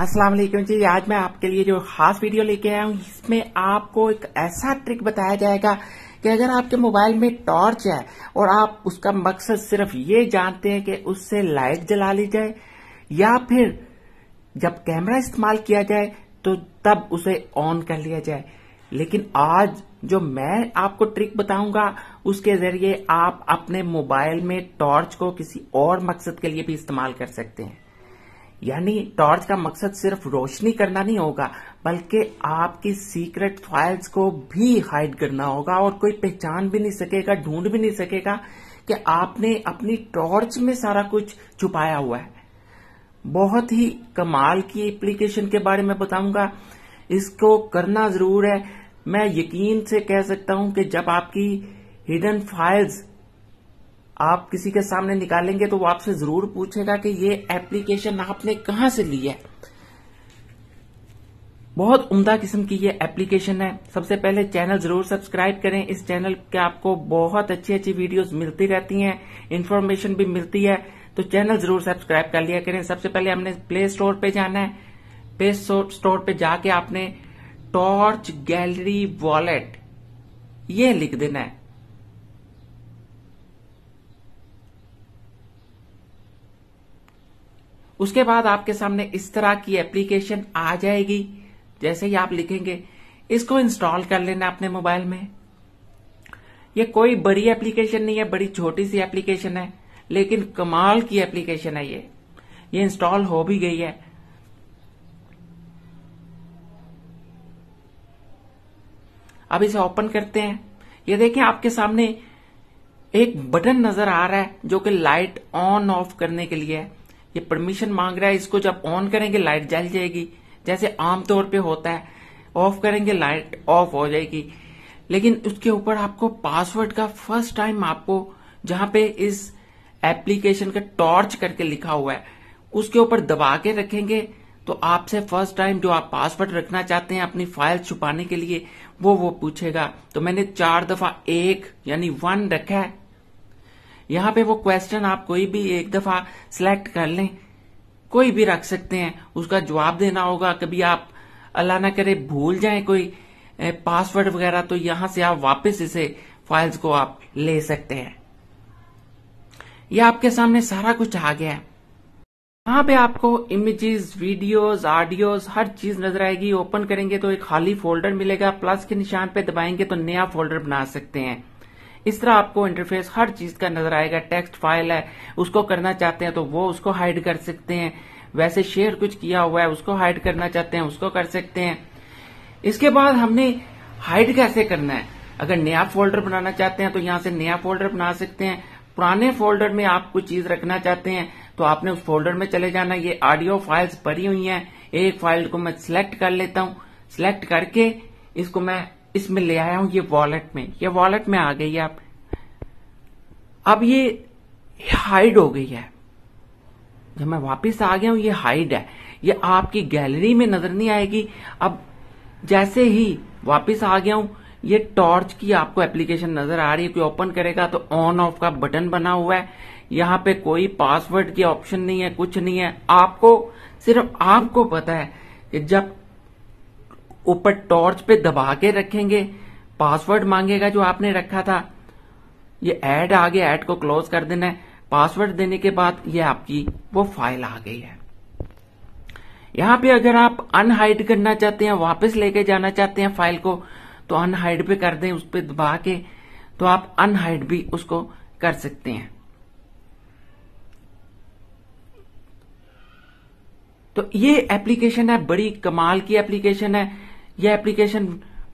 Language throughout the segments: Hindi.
अस्सलाम वालेकुम जी आज मैं आपके लिए जो खास वीडियो लेके आया हूँ इसमें आपको एक ऐसा ट्रिक बताया जाएगा कि अगर आपके मोबाइल में टॉर्च है और आप उसका मकसद सिर्फ ये जानते हैं कि उससे लाइट जला ली जाए या फिर जब कैमरा इस्तेमाल किया जाए तो तब उसे ऑन कर लिया जाए लेकिन आज जो मैं आपको ट्रिक बताऊंगा उसके जरिए आप अपने मोबाइल में टॉर्च को किसी और मकसद के लिए भी इस्तेमाल कर सकते हैं यानी टॉर्च का मकसद सिर्फ रोशनी करना नहीं होगा बल्कि आपकी सीक्रेट फाइल्स को भी हाइड करना होगा और कोई पहचान भी नहीं सकेगा ढूंढ भी नहीं सकेगा कि आपने अपनी टॉर्च में सारा कुछ छुपाया हुआ है बहुत ही कमाल की एप्लीकेशन के बारे में बताऊंगा इसको करना जरूर है मैं यकीन से कह सकता हूं कि जब आपकी हिडन फाइल्स आप किसी के सामने निकालेंगे तो वो आपसे जरूर पूछेगा कि ये एप्लीकेशन आपने कहां से ली है बहुत उम्दा किस्म की ये एप्लीकेशन है सबसे पहले चैनल जरूर सब्सक्राइब करें इस चैनल के आपको बहुत अच्छी अच्छी वीडियोस मिलती रहती हैं इन्फॉर्मेशन भी मिलती है तो चैनल जरूर सब्सक्राइब कर लिया करें सबसे पहले हमने प्ले स्टोर पे जाना है प्ले स्टोर पे जाके आपने टॉर्च गैलरी वॉलेट ये लिख देना है उसके बाद आपके सामने इस तरह की एप्लीकेशन आ जाएगी जैसे ही आप लिखेंगे इसको इंस्टॉल कर लेना अपने मोबाइल में ये कोई बड़ी एप्लीकेशन नहीं है बड़ी छोटी सी एप्लीकेशन है लेकिन कमाल की एप्लीकेशन है ये ये इंस्टॉल हो भी गई है अब इसे ओपन करते हैं ये देखें आपके सामने एक बटन नजर आ रहा है जो कि लाइट ऑन ऑफ करने के लिए है ये परमिशन मांग रहा है इसको जब ऑन करेंगे लाइट जल जाएगी जैसे आमतौर पे होता है ऑफ करेंगे लाइट ऑफ हो जाएगी लेकिन उसके ऊपर आपको पासवर्ड का फर्स्ट टाइम आपको जहां पे इस एप्लीकेशन का टॉर्च करके लिखा हुआ है उसके ऊपर दबा के रखेंगे तो आपसे फर्स्ट टाइम जो आप पासवर्ड रखना चाहते हैं अपनी फाइल छुपाने के लिए वो वो पूछेगा तो मैंने चार दफा एक यानी वन रखा है यहाँ पे वो क्वेश्चन आप कोई भी एक दफा सिलेक्ट कर लें कोई भी रख सकते हैं उसका जवाब देना होगा कभी आप अल्लाह ना करे भूल जाए कोई पासवर्ड वगैरह तो यहां से आप वापस इसे फाइल्स को आप ले सकते हैं यह आपके सामने सारा कुछ आ गया है यहाँ पे आपको इमेजेस वीडियोस ऑडियोज हर चीज नजर आएगी ओपन करेंगे तो एक खाली फोल्डर मिलेगा प्लस के निशान पे दबाएंगे तो नया फोल्डर बना सकते हैं इस तरह आपको इंटरफेस हर चीज का नजर आएगा टेक्स्ट फाइल है उसको करना चाहते हैं तो वो उसको हाइड कर सकते हैं वैसे शेयर कुछ किया हुआ है उसको हाइड करना चाहते हैं उसको कर सकते हैं इसके बाद हमने हाइड कैसे करना है अगर नया फोल्डर बनाना चाहते हैं तो यहां से नया फोल्डर बना सकते हैं पुराने फोल्डर में आप कुछ चीज रखना चाहते हैं तो आपने उस फोल्डर में चले जाना ये ऑडियो फाइल्स भरी हुई हैं एक फाइल को मैं सिलेक्ट कर लेता हूं सिलेक्ट करके इसको मैं इसमें ले आया हूं ये वॉलेट में ये वॉलेट में आ गई आप अब ये हाइड हो गई है जब मैं वापस आ गया हूं ये हाइड है ये आपकी गैलरी में नजर नहीं आएगी अब जैसे ही वापस आ गया हूं ये टॉर्च की आपको एप्लीकेशन नजर आ रही है कोई ओपन करेगा तो ऑन ऑफ का बटन बना हुआ है यहाँ पे कोई पासवर्ड की ऑप्शन नहीं है कुछ नहीं है आपको सिर्फ आपको पता है कि जब ऊपर टॉर्च पे दबा के रखेंगे पासवर्ड मांगेगा जो आपने रखा था ये ऐड आ गया ऐड को क्लोज कर देना है पासवर्ड देने के बाद ये आपकी वो फाइल आ गई है यहां पे अगर आप अनहाइड करना चाहते हैं वापस लेके जाना चाहते हैं फाइल को तो अनहाइड पे कर दें उस पर दबा के तो आप अनहाइड भी उसको कर सकते हैं तो ये एप्लीकेशन है बड़ी कमाल की एप्लीकेशन है यह एप्लीकेशन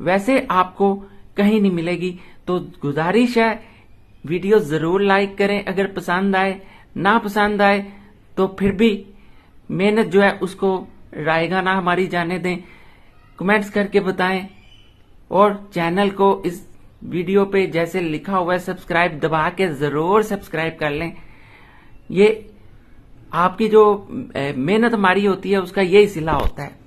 वैसे आपको कहीं नहीं मिलेगी तो गुजारिश है वीडियो जरूर लाइक करें अगर पसंद आए ना पसंद आए तो फिर भी मेहनत जो है उसको रायगा ना हमारी जाने दें कमेंट्स करके बताएं और चैनल को इस वीडियो पे जैसे लिखा हुआ है सब्सक्राइब दबा के जरूर सब्सक्राइब कर लें ये आपकी जो मेहनत हमारी होती है उसका यही सिला होता है